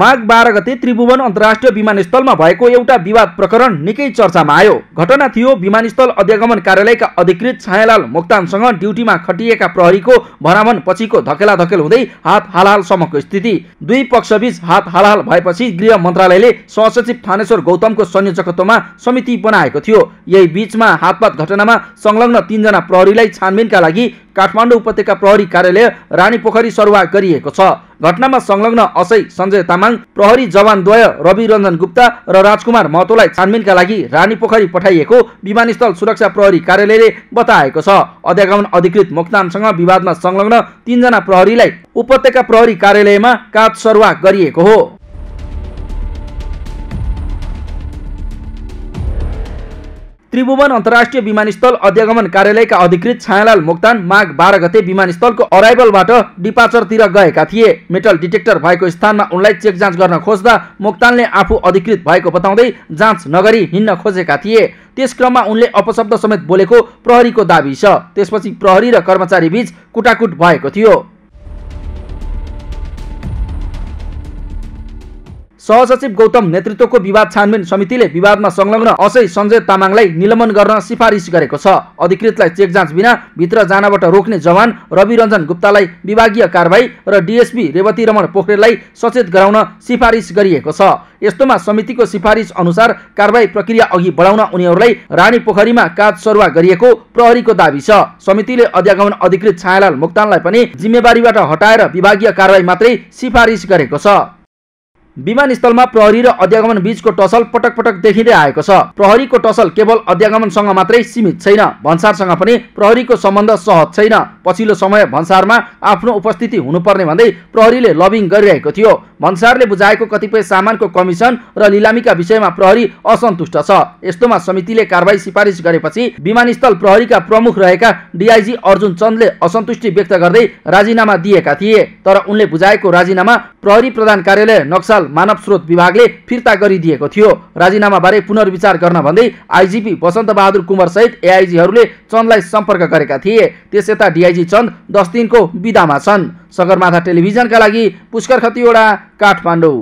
माघ बाह्र गते त्रिभुवन अन्तर्राष्ट्रिय विमानस्थलमा भएको एउटा विवाद प्रकरण निकै चर्चामा आयो घटना थियो विमानस्थल अध्यागमन कार्यालयका अधिकृत छायालाल मोक्तानसँग ड्युटीमा खटिएका प्रहरीको भरामन पछिको धकेला धकेल हुँदै हात हालहालसम्मको स्थिति दुई पक्षबीच हात हालहाल भएपछि गृह मन्त्रालयले सहसचिव थानेश्वर गौतमको संयोजकत्वमा समिति बनाएको थियो यही बीचमा हातपात घटनामा संलग्न तीनजना प्रहरीलाई छानबिनका लागि काठमाडौँ उपत्यका प्रहरी कार्यालय रानी पोखरी सरुवा गरिएको छ घटनामा संलग्न असै सञ्जय तामाङ प्रहरी जवानद्वय रवि रञ्जन गुप्ता र राजकुमार महतोलाई छानबिनका लागि रानी पोखरी पठाइएको विमानस्थल सुरक्षा प्रहरी कार्यालयले बताएको छ अध्यागमन अधिकृत मोक्तामसँग विवादमा संलग्न तिनजना प्रहरीलाई उपत्यका प्रहरी कार्यालयमा काठ सरुवा गरिएको हो त्रिभुवन अन्तर्राष्ट्रिय विमानस्थल अध्यागमन कार्यालयका अधिकृत छायालाल मोक्तान माघ बाह्र गते विमानस्थलको अराइभलबाट डिपाचरतिर गएका थिए मेटल डिटेक्टर भएको स्थानमा उनलाई चेक जाँच गर्न खोज्दा मोक्तानले आफू अधिकृत भएको बताउँदै जाँच नगरी हिँड्न खोजेका थिए त्यस क्रममा उनले अपशब्द समेत बोलेको प्रहरीको दावी छ त्यसपछि प्रहरी र कर्मचारी बीच कुटाकुट भएको थियो सहसचिव गौतम नेतृत्वको विवाद छानबिन समितिले विवादमा संलग्न असै सञ्जय तामाङलाई निलम्बन गर्न सिफारिस गरेको छ अधिकृतलाई चेक जाँच बिना भित्र जानबाट रोक्ने जवान रवि रञ्जन गुप्तालाई विभागीय कारवाही र डिएसपी रेवती रमण पोखरेललाई सचेत गराउन सिफारिस गरिएको छ यस्तोमा समितिको सिफारिस अनुसार कारवाही प्रक्रिया अघि बढाउन उनीहरूलाई रानी पोखरीमा काज सरुवा गरिएको प्रहरीको दावी छ समितिले अध्यागमन अधिकृत छायालाल मोक्तानलाई पनि जिम्मेवारीबाट हटाएर विभागीय कारवाही मात्रै सिफारिस गरेको छ विमानस्थलमा प्रहरी र अध्यागमन बीचको टसल पटक पटक देखिँदै आएको छ प्रहरीको टसल केवल अध्यागमनसँग मात्रै सीमित छैन भन्सारसँग पनि प्रहरीको सम्बन्ध सहज छैन पछिल्लो समय भन्सारमा आफ्नो उपस्थिति हुनुपर्ने भन्दै प्रहरीले लबिङ गरिरहेको थियो भन्सारले बुझाएको कतिपय सामानको कमिसन र लिलामीका विषयमा प्रहरी असन्तुष्ट छ यस्तोमा समितिले कारवाही सिफारिस गरेपछि विमानस्थल प्रहरीका प्रमुख रहेका डिआइजी अर्जुन चन्दले असन्तुष्टि व्यक्त गर्दै राजीनामा दिएका थिए तर उनले बुझाएको राजीनामा प्रहरी प्रधान कार्यालय नक्साल मानव स्रोत विभागले फिर्ता गरिदिएको थियो राजीनामा बारे पुनर्विचार गर्न भन्दै आइजिपी बसन्त बहादुर कुमार सहित एआइजीहरूले चन्दलाई सम्पर्क गरेका थिए त्यस यता डिआई आइजी चन्द दस दिनको बिदामा छन् सगरमाथा टेलिभिजनका लागि पुष्कर खतिवडा काठमाडौँ